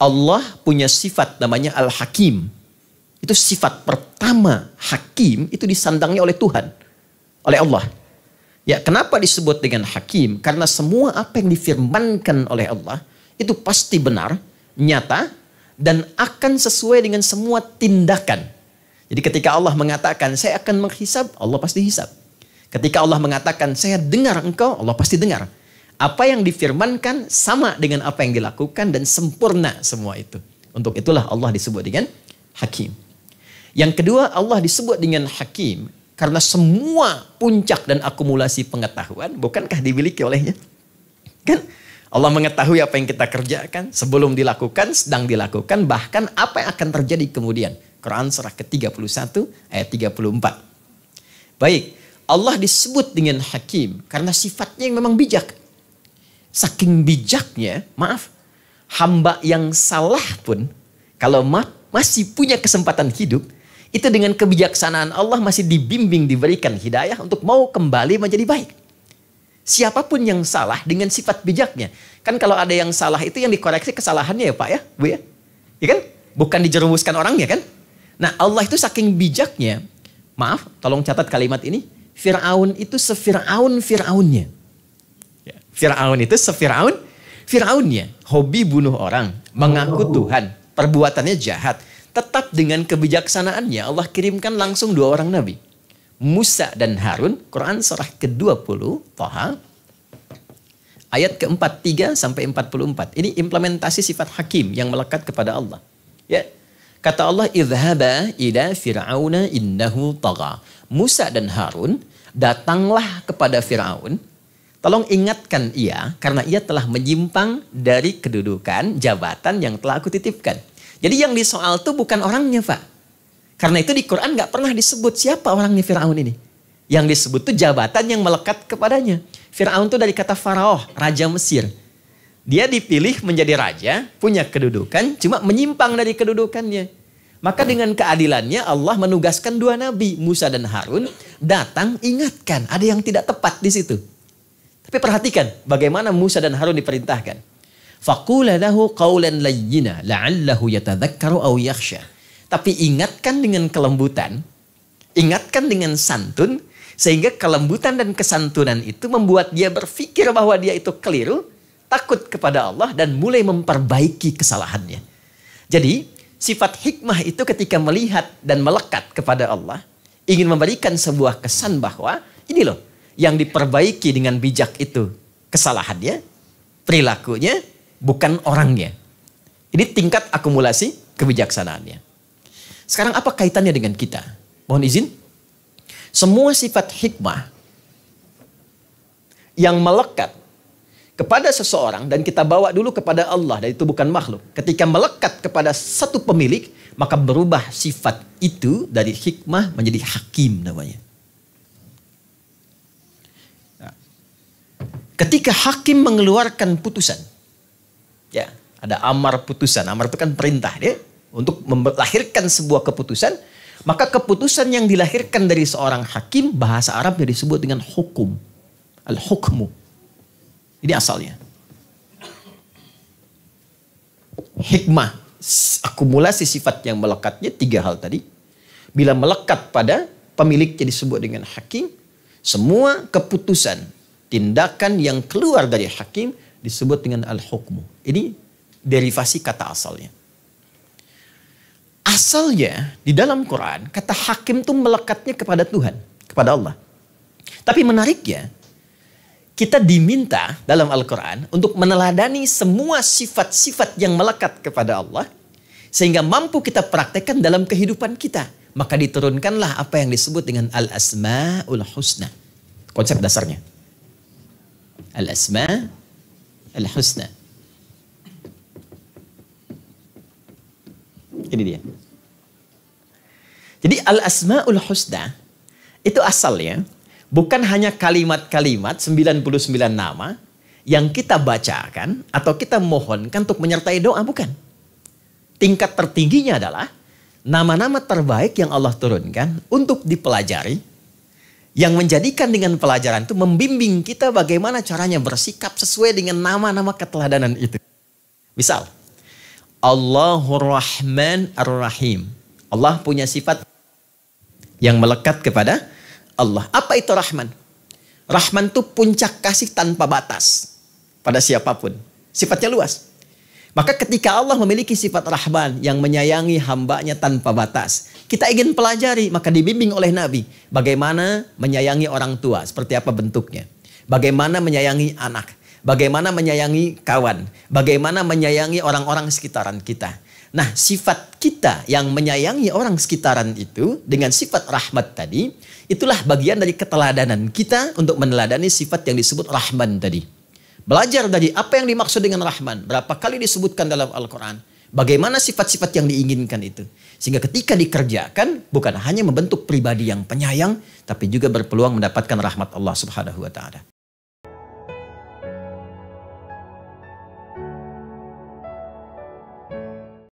Allah punya sifat namanya Al-Hakim. Itu sifat pertama Hakim itu disandangnya oleh Tuhan. Oleh Allah. Ya kenapa disebut dengan Hakim? Karena semua apa yang difirmankan oleh Allah itu pasti benar, nyata, dan akan sesuai dengan semua tindakan. Jadi ketika Allah mengatakan saya akan menghisap, Allah pasti hisap. Ketika Allah mengatakan saya dengar engkau, Allah pasti dengar. Apa yang difirmankan sama dengan apa yang dilakukan dan sempurna semua itu. Untuk itulah Allah disebut dengan hakim. Yang kedua Allah disebut dengan hakim karena semua puncak dan akumulasi pengetahuan bukankah dimiliki olehnya? Kan Allah mengetahui apa yang kita kerjakan sebelum dilakukan, sedang dilakukan, bahkan apa yang akan terjadi kemudian. Quran surah ke-31 ayat 34. Baik, Allah disebut dengan hakim karena sifatnya yang memang bijak. Saking bijaknya, maaf, hamba yang salah pun kalau ma masih punya kesempatan hidup, itu dengan kebijaksanaan Allah masih dibimbing, diberikan hidayah untuk mau kembali menjadi baik. Siapapun yang salah dengan sifat bijaknya. Kan kalau ada yang salah itu yang dikoreksi kesalahannya ya Pak ya, Bu ya. Ya kan? Bukan dijerumuskan orangnya kan? Nah Allah itu saking bijaknya, maaf tolong catat kalimat ini, Fir'aun itu sefir'aun-fir'aunnya. Fir'aun itu sefir'aun Fir'aunnya. Hobi bunuh orang. Mengaku oh. Tuhan. Perbuatannya jahat. Tetap dengan kebijaksanaannya Allah kirimkan langsung dua orang nabi. Musa dan Harun. Quran surah ke-20. Toha. Ayat ke-43 sampai 44. Ini implementasi sifat hakim yang melekat kepada Allah. Ya. Kata Allah, Idhaba ila fir'auna innahu tagha." Musa dan Harun datanglah kepada Fir'aun Tolong ingatkan ia karena ia telah menyimpang dari kedudukan jabatan yang telah aku titipkan. Jadi yang disoal itu bukan orangnya Pak. Karena itu di Quran gak pernah disebut siapa orangnya Fir'aun ini. Yang disebut tuh jabatan yang melekat kepadanya. Fir'aun itu dari kata Faraoh, Raja Mesir. Dia dipilih menjadi raja, punya kedudukan, cuma menyimpang dari kedudukannya. Maka dengan keadilannya Allah menugaskan dua nabi, Musa dan Harun, datang ingatkan ada yang tidak tepat di situ. Tapi perhatikan bagaimana Musa dan Harun diperintahkan. Faqula lahu qawlan layyina la'allahu yatadhakkaru aw yakhsha. Tapi ingatkan dengan kelembutan, ingatkan dengan santun sehingga kelembutan dan kesantunan itu membuat dia berpikir bahwa dia itu keliru, takut kepada Allah dan mulai memperbaiki kesalahannya. Jadi, sifat hikmah itu ketika melihat dan melekat kepada Allah, ingin memberikan sebuah kesan bahwa ini loh yang diperbaiki dengan bijak itu kesalahannya, perilakunya, bukan orangnya. Ini tingkat akumulasi kebijaksanaannya. Sekarang apa kaitannya dengan kita? Mohon izin. Semua sifat hikmah yang melekat kepada seseorang dan kita bawa dulu kepada Allah dan itu bukan makhluk. Ketika melekat kepada satu pemilik, maka berubah sifat itu dari hikmah menjadi hakim namanya. ketika hakim mengeluarkan putusan, ya ada amar putusan, amar itu kan perintah dia untuk melahirkan sebuah keputusan, maka keputusan yang dilahirkan dari seorang hakim bahasa Arab jadi disebut dengan hukum, al-hukmu. Ini asalnya. Hikmah, akumulasi sifat yang melekatnya tiga hal tadi. Bila melekat pada pemiliknya disebut dengan hakim, semua keputusan tindakan yang keluar dari hakim disebut dengan al-hukmu. Ini derivasi kata asalnya. Asalnya di dalam Quran kata hakim itu melekatnya kepada Tuhan, kepada Allah. Tapi menariknya kita diminta dalam Al-Quran untuk meneladani semua sifat-sifat yang melekat kepada Allah sehingga mampu kita praktekkan dalam kehidupan kita. Maka diturunkanlah apa yang disebut dengan al-asma'ul husna. Konsep dasarnya al-asma al-husna. Ini dia. Jadi al-asmaul husna itu asalnya bukan hanya kalimat-kalimat 99 nama yang kita bacakan atau kita mohonkan untuk menyertai doa bukan. Tingkat tertingginya adalah nama-nama terbaik yang Allah turunkan untuk dipelajari yang menjadikan dengan pelajaran itu membimbing kita bagaimana caranya bersikap sesuai dengan nama-nama keteladanan itu. Misal, Allahur Rahman Ar-Rahim. Allah punya sifat yang melekat kepada Allah. Apa itu Rahman? Rahman itu puncak kasih tanpa batas pada siapapun. Sifatnya luas. Maka ketika Allah memiliki sifat Rahman yang menyayangi hambanya tanpa batas kita ingin pelajari, maka dibimbing oleh Nabi bagaimana menyayangi orang tua, seperti apa bentuknya. Bagaimana menyayangi anak, bagaimana menyayangi kawan, bagaimana menyayangi orang-orang sekitaran kita. Nah, sifat kita yang menyayangi orang sekitaran itu dengan sifat rahmat tadi, itulah bagian dari keteladanan kita untuk meneladani sifat yang disebut rahman tadi. Belajar dari apa yang dimaksud dengan rahman, berapa kali disebutkan dalam Al-Qur'an Bagaimana sifat-sifat yang diinginkan itu. Sehingga ketika dikerjakan bukan hanya membentuk pribadi yang penyayang tapi juga berpeluang mendapatkan rahmat Allah Subhanahu wa taala.